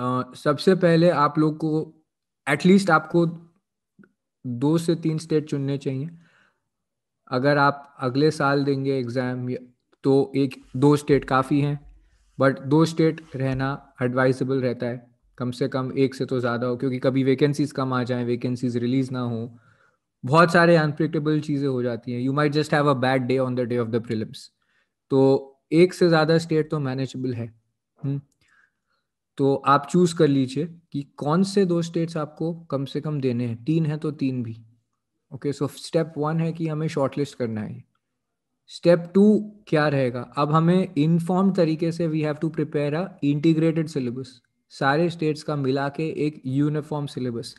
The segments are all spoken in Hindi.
सबसे पहले आप लोग को एटलीस्ट आपको दो से तीन स्टेट चुनने चाहिए अगर आप अगले साल देंगे एग्ज़ाम तो एक दो स्टेट काफ़ी हैं बट दो स्टेट रहना एडवाइजेबल रहता है कम से कम एक से तो ज़्यादा हो क्योंकि कभी वैकेंसीज कम आ जाएं वैकेंसीज रिलीज ना हो बहुत सारे अनप्रिक्टेबल चीज़ें हो जाती हैं you might just have a bad day on the day of the prelims तो एक से ज़्यादा स्टेट तो मैनेजेबल है हुँ? हम्म। तो आप चूज कर लीजिए कि कौन से दो स्टेट्स आपको कम से कम देने हैं तीन है तो तीन भी ओके सो स्टेप वन है कि हमें शॉर्टलिस्ट करना है स्टेप टू क्या रहेगा अब हमें इनफॉर्म तरीके से we have to prepare a integrated syllabus सारे स्टेट्स का मिला के एक यूनिफॉर्म सिलेबस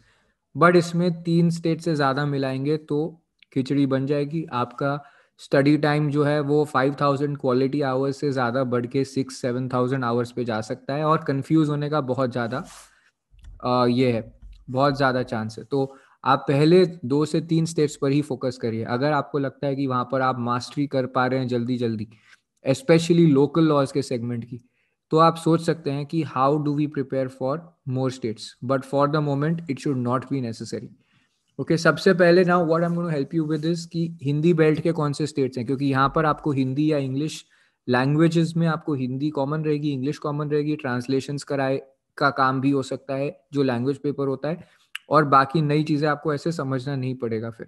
बट इसमें तीन स्टेट से ज़्यादा मिलाएंगे तो खिचड़ी बन जाएगी आपका स्टडी टाइम जो है वो फाइव थाउजेंड क्वालिटी आवर्स से ज़्यादा बढ़ के सिक्स सेवन थाउजेंड आवर्स पे जा सकता है और कंफ्यूज होने का बहुत ज़्यादा ये है बहुत ज़्यादा चांस है तो आप पहले दो से तीन स्टेप्स पर ही फोकस करिए अगर आपको लगता है कि वहां पर आप मास्टरी कर पा रहे हैं जल्दी जल्दी स्पेशली लोकल लॉज के सेगमेंट की तो आप सोच सकते हैं कि how do we prepare for more states but for the moment it should not be necessary okay सबसे पहले now what I am going to help you with this कि हिंदी बेल्ट के कौन से स्टेट्स हैं क्योंकि यहाँ पर आपको हिंदी या इंग्लिश लैंग्वेजेस में आपको हिंदी कॉमन रहेगी इंग्लिश कॉमन रहेगी ट्रांसलेशंस कराए का काम भी हो सकता है जो लैंग्वेज पेपर होता है और बाकी नई चीज़ें आपको ऐसे समझना नहीं पड़ेगा फिर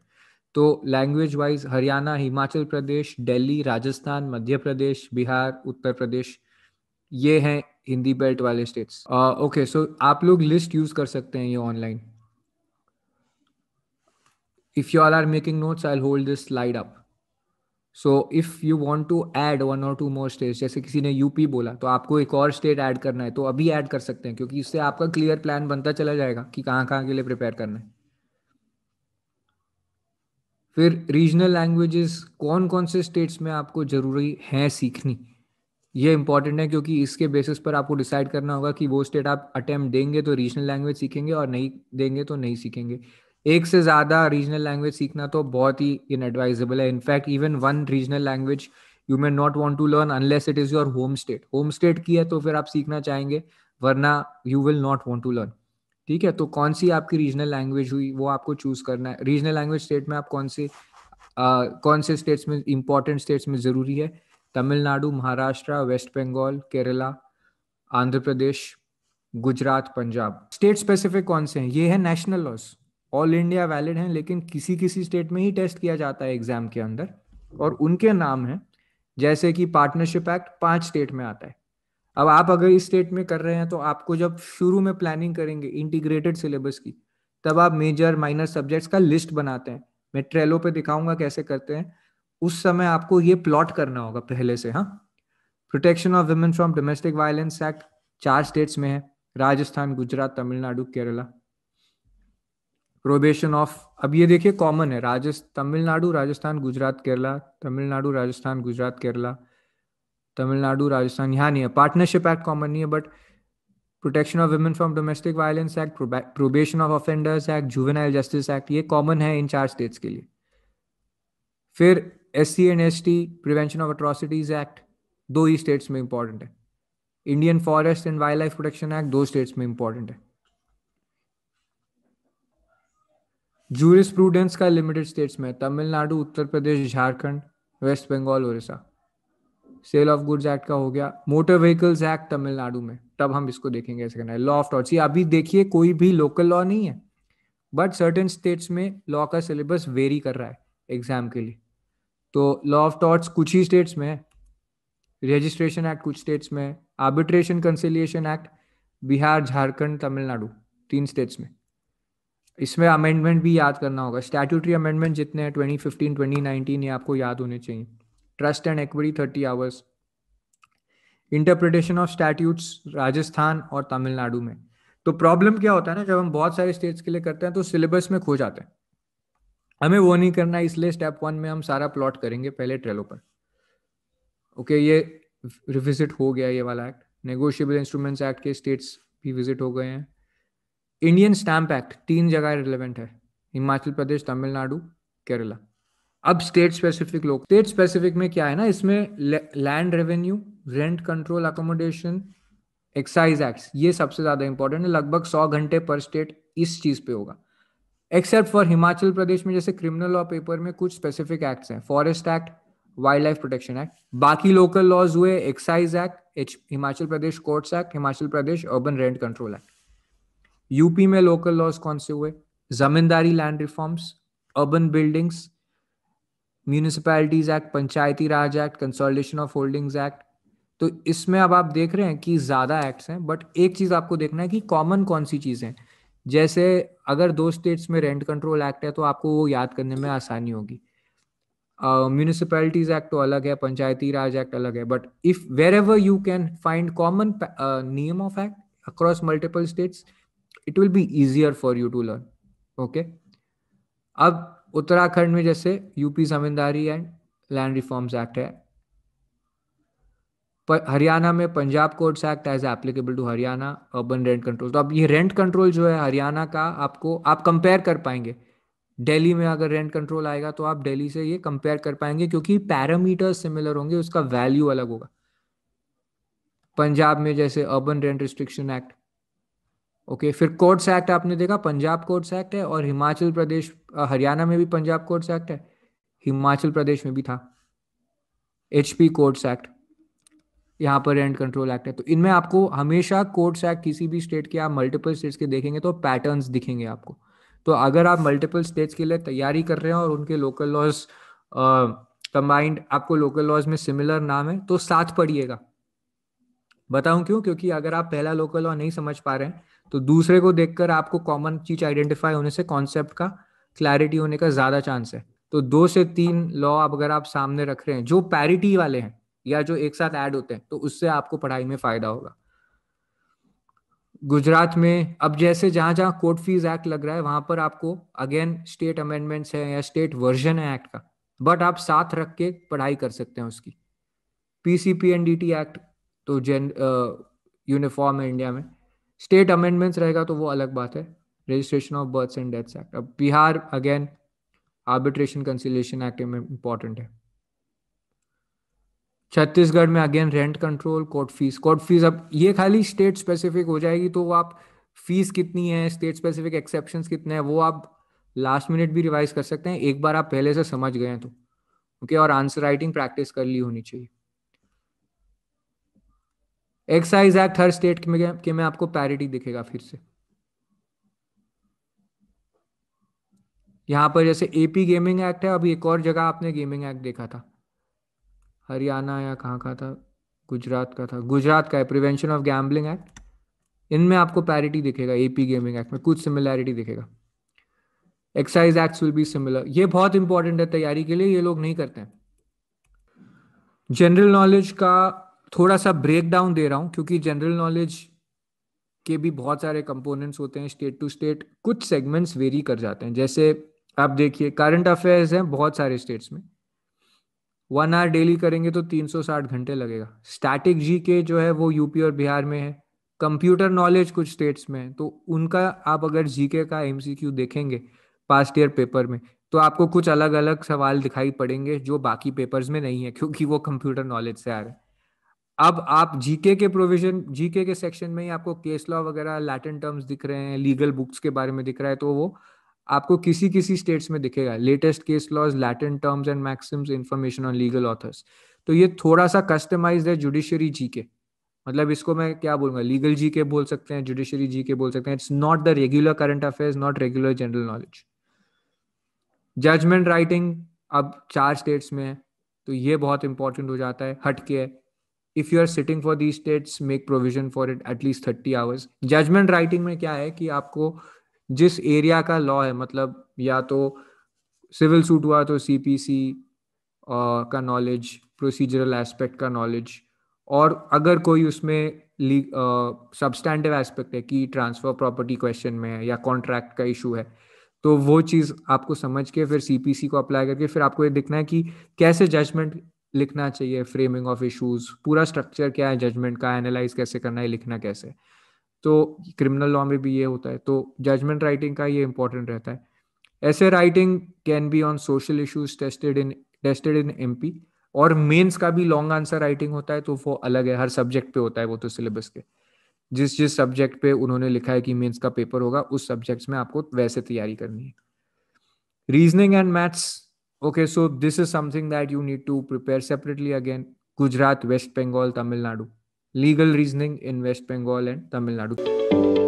तो लैंग्वेज वाइज हरियाणा हिमाचल प्रदेश दिल्ली राजस्थान मध्य प्रदेश बिहार उत्तर प्रदेश ये हैं हिंदी बेल्ट वाले स्टेट्स ओके सो आप लोग लिस्ट यूज़ कर सकते हैं ये online if you all are making notes, I'll hold this slide up. So if you want to add one और टू मोर स्टेट जैसे किसी ने यूपी बोला तो आपको एक और स्टेट ऐड करना है तो अभी ऐड कर सकते हैं क्योंकि इससे आपका क्लियर प्लान बनता चला जाएगा कि कहाँ कहाँ के लिए प्रिपेयर करना है फिर रीजनल लैंग्वेजेस कौन कौन से स्टेट्स में आपको जरूरी है सीखनी ये इंपॉर्टेंट है क्योंकि इसके बेसिस पर आपको डिसाइड करना होगा कि वो स्टेट आप अटैम्प्ट देंगे तो रीजनल लैंग्वेज सीखेंगे और नहीं देंगे तो नहीं सीखेंगे एक से ज्यादा रीजनल लैंग्वेज सीखना तो बहुत ही इनएडवाइजेबल है in fact even one regional language you may not want to learn unless it is your home state home state की है तो फिर आप सीखना चाहेंगे वरना you will not want to learn ठीक है तो कौन सी आपकी रीजनल लैंग्वेज हुई वो आपको चूज करना है रीजनल लैंग्वेज स्टेट में आप कौन से uh, कौन से स्टेट्स में इंपॉर्टेंट स्टेट्स में ज़रूरी है Tamil Nadu Maharashtra west Bengal Kerala Andhra Pradesh Gujarat Punjab state specific कौन से हैं ये है national laws all India valid हैं लेकिन किसी किसी स्टेट में ही टेस्ट किया जाता है एग्जाम के अंदर और उनके नाम हैं जैसे कि पार्टनरशिप एक्ट पांच स्टेट में आता है अब आप अगर इस स्टेट में कर रहे हैं तो आपको जब शुरू में प्लानिंग करेंगे इंटीग्रेटेड सिलेबस की तब आप मेजर माइनर सब्जेक्ट्स का लिस्ट बनाते हैं मैं ट्रेलो पे दिखाऊंगा कैसे करते हैं उस समय आपको ये प्लॉट करना होगा पहले से हाँ protection of women from domestic violence act चार स्टेट्स में है राजस्थान गुजरात तमिलनाडु केरला प्रोबेशन ऑफ अब ये देखिए कॉमन है राजस्थान तमिलनाडु राजस्थान गुजरात केरला तमिलनाडु राजस्थान गुजरात केरला तमिलनाडु राजस्थान यहाँ नहीं है पार्टनरशिप एक्ट कॉमन नहीं है but protection of women from domestic violence act probation of offenders act juvenile justice act ये कॉमन है इन चार स्टेट्स के लिए फिर S C and S T prevention of atrocities act दो ही स्टेट्स में इंपॉर्टेंट है Indian forest and wild life protection act दो स्टेट्स में इंपॉर्टेंट है प्रूडेंस का लिमिटेड स्टेट्स में Tamil Nadu Uttar Pradesh Jharkhand west Bengal Orissa sale of goods act का हो गया मोटर व्हीकल्स एक्ट तमिलनाडु में तब हम इसको देखेंगे ऐसे करना है लॉ ऑफ टॉर्च ये अभी देखिए कोई भी लोकल लॉ नहीं है बट सर्टेन स्टेट्स में लॉ का सिलेबस वेरी कर रहा है एग्जाम के लिए तो लॉ ऑफ टॉर्च कुछ ही स्टेट्स में है रजिस्ट्रेशन एक्ट कुछ स्टेट्स में arbitration conciliation act Bihar Jharkhand Tamil Nadu तीन स्टेट्स में इसमें अमेंडमेंट भी याद करना होगा स्टैट्यूटरी अमेंडमेंट जितने हैं ट्वेंटी नाइनटीन ये आपको याद होने चाहिए trust and equity thirty hours interpretation of statutes Rajasthan और तमिलनाडु में तो प्रॉब्लम क्या होता है ना जब हम बहुत सारे स्टेट्स के लिए करते हैं तो सिलेबस में खो जाते हैं हमें वो नहीं करना इसलिए स्टेप वन में हम सारा प्लॉट करेंगे पहले ट्रेलो पर ओके okay, ये रिविजिट हो गया ये वाला एक्ट नेगोशियबल इंस्ट्रूमेंट्स एक्ट के स्टेट्स भी विजिट हो गए हैं इंडियन स्टैंप एक्ट तीन जगह रिलेवेंट है हिमाचल प्रदेश तमिलनाडु केरला अब स्टेट स्पेसिफिक लोग स्टेट स्पेसिफिक में क्या है ना इसमें land revenue rent control accommodation excise act ये सबसे ज्यादा इंपॉर्टेंट है लगभग सौ घंटे पर स्टेट इस चीज पे होगा एक्सेप्ट फॉर हिमाचल प्रदेश में जैसे क्रिमिनल लॉ पेपर में कुछ स्पेसिफिक एक्ट्स हैं forest act wild life protection act बाकी लोकल लॉज हुए excise act Himachal Pradesh courts act Himachal Pradesh urban rent control act UP में लोकल लॉज कौन से हुए zamindari land reforms urban buildings municipalities act panchayati raj act consolidation of holdings act तो इसमें अब आप देख रहे हैं कि ज़्यादा एक्ट्स हैं बट एक चीज़ आपको देखना है कि कॉमन कौन सी चीज़ें जैसे अगर दो स्टेट्स में रेंट कंट्रोल एक्ट है तो आपको वो याद करने में आसानी होगी म्यूनिसपैलिटीज एक्ट तो अलग है पंचायती राज एक्ट अलग है but if wherever you can find common नियम of act across multiple states it will be easier for you to learn okay अब उत्तराखंड में जैसे UP zamindari and land reforms act है हरियाणा में Punjab courts act as applicable to Haryana urban rent control तो अब ये रेंट कंट्रोल जो है हरियाणा का आपको आप कंपेयर कर पाएंगे दिल्ली में अगर रेंट कंट्रोल आएगा तो आप दिल्ली से ये कंपेयर कर पाएंगे क्योंकि पैरामीटर सिमिलर होंगे उसका वैल्यू अलग होगा पंजाब में जैसे urban rent restriction act okay फिर कोर्ट्स एक्ट आपने देखा पंजाब कोर्ट्स एक्ट है और हिमाचल प्रदेश हरियाणा में भी पंजाब कोर्ट्स एक्ट है हिमाचल प्रदेश में भी था एच पी कोर्ट्स एक्ट यहाँ पर रेंट कंट्रोल एक्ट है तो इनमें आपको हमेशा कोर्ट्स एक्ट किसी भी स्टेट के आप मल्टीपल स्टेट्स के देखेंगे तो पैटर्न दिखेंगे आपको तो अगर आप मल्टीपल स्टेट्स के लिए तैयारी कर रहे हैं और उनके लोकल लॉज कंबाइंड आपको लोकल लॉज में सिमिलर नाम है तो साथ पढ़िएगा बताऊं क्यों क्योंकि अगर आप पहला लोकल लॉ नहीं समझ पा रहे हैं तो दूसरे को देखकर आपको कॉमन चीज आइडेंटिफाई होने से कॉन्सेप्ट का क्लैरिटी होने का ज्यादा चांस है तो दो से तीन लॉ आप अगर आप सामने रख रहे हैं जो पैरिटी वाले हैं या जो एक साथ ऐड होते हैं तो उससे आपको पढ़ाई में फायदा होगा गुजरात में अब जैसे जहां जहां कोर्ट फीस एक्ट लग रहा है वहां पर आपको अगेन स्टेट अमेंडमेंट्स है या स्टेट वर्जन है एक्ट का बट आप साथ रख के पढ़ाई कर सकते हैं उसकी पीसीपीएनडीटी एक्ट तो जेन यूनिफॉर्म है इंडिया में स्टेट अमेंडमेंट्स रहेगा तो वो अलग बात है registration of births and deaths act अब Bihar again arbitration conciliation act में इंपॉर्टेंट है छत्तीसगढ़ में again rent control court fees court fees अब ये खाली स्टेट स्पेसिफिक हो जाएगी तो आप फीस कितनी है स्टेट स्पेसिफिक एक्सेप्शन कितने हैं वो आप लास्ट मिनट भी रिवाइज कर सकते हैं एक बार आप पहले से समझ गए हैं तो ओके okay, और आंसर राइटिंग प्रैक्टिस कर ली होनी चाहिए एक्साइज एक्ट हर स्टेट के में, के में आपको पैरिटी दिखेगा फिर से यहां पर जैसे एपी गेमिंग एक्ट है अभी एक और जगह आपने गेमिंग एक्ट देखा था हरियाणा या कहाँ का था गुजरात का था गुजरात का है प्रिवेंशन ऑफ गैम्बलिंग एक्ट इनमें आपको पैरिटी दिखेगा एपी गेमिंग एक्ट में कुछ सिमिलैरिटी दिखेगा excise act will be similar ये बहुत इंपॉर्टेंट है तैयारी के लिए ये लोग नहीं करते हैं जनरल नॉलेज का थोड़ा सा ब्रेक डाउन दे रहा हूँ क्योंकि जनरल नॉलेज के भी बहुत सारे कंपोनेंट्स होते हैं स्टेट टू स्टेट कुछ सेगमेंट्स वेरी कर जाते हैं जैसे आप देखिए करंट अफेयर्स हैं बहुत सारे स्टेट्स में वन आवर डेली करेंगे तो 360 घंटे लगेगा स्टैटिक जी के जो है वो यूपी और बिहार में है कंप्यूटर नॉलेज कुछ स्टेट्स में है तो उनका आप अगर जी के का एम देखेंगे पास्ट ईयर पेपर में तो आपको कुछ अलग अलग सवाल दिखाई पड़ेंगे जो बाकी पेपर्स में नहीं है क्योंकि वो कंप्यूटर नॉलेज से आ रहे हैं अब आप जीके के प्रोविजन जीके के सेक्शन में ही आपको केस लॉ वगैरह लैटिन टर्म्स दिख रहे हैं लीगल बुक्स के बारे में दिख रहा है तो वो आपको किसी किसी स्टेट्स में दिखेगा latest case laws Latin terms and maxims information on legal authors तो ये थोड़ा सा कस्टमाइज है जुडिशरी जी मतलब इसको मैं क्या बोलूंगा लीगल जी के बोल सकते हैं जुडिशरी जी के बोल सकते हैं it's not the regular current affairs not regular general knowledge judgement writing अब चार स्टेट्स में है तो ये बहुत इंपॉर्टेंट हो जाता है हटके है if you are sitting for the states make provision for it at least thirty hours judgement writing में क्या है कि आपको जिस एरिया का लॉ है मतलब या तो सिविल सूट हुआ तो सी पी सी का नॉलेज प्रोसीजरल एस्पेक्ट का नॉलेज और अगर कोई उसमें सबस्टैंडिव एस्पेक्ट है कि ट्रांसफर प्रॉपर्टी क्वेश्चन में है या कॉन्ट्रैक्ट का इशू है तो वो चीज़ आपको समझ के फिर सी को अप्लाई करके फिर आपको ये देखना है कि कैसे जजमेंट लिखना चाहिए फ्रेमिंग ऑफ इश्यूज पूरा स्ट्रक्चर क्या है जजमेंट का एनालाइज कैसे करना है लिखना कैसे तो क्रिमिनल लॉ में भी ये होता है तो जजमेंट राइटिंग का ये इंपॉर्टेंट रहता है ऐसे writing can be on social issues tested in tested in एम और मेन्स का भी लॉन्ग आंसर राइटिंग होता है तो वो अलग है हर सब्जेक्ट पे होता है वो तो सिलेबस के जिस जिस सब्जेक्ट पे उन्होंने लिखा है कि मेंस का पेपर होगा उस सब्जेक्ट्स में आपको वैसे तैयारी करनी है reasoning and maths Okay, so this is something that you need to prepare separately again. Gujarat, West Bengal, Tamil Nadu. Legal reasoning in West Bengal and Tamil Nadu.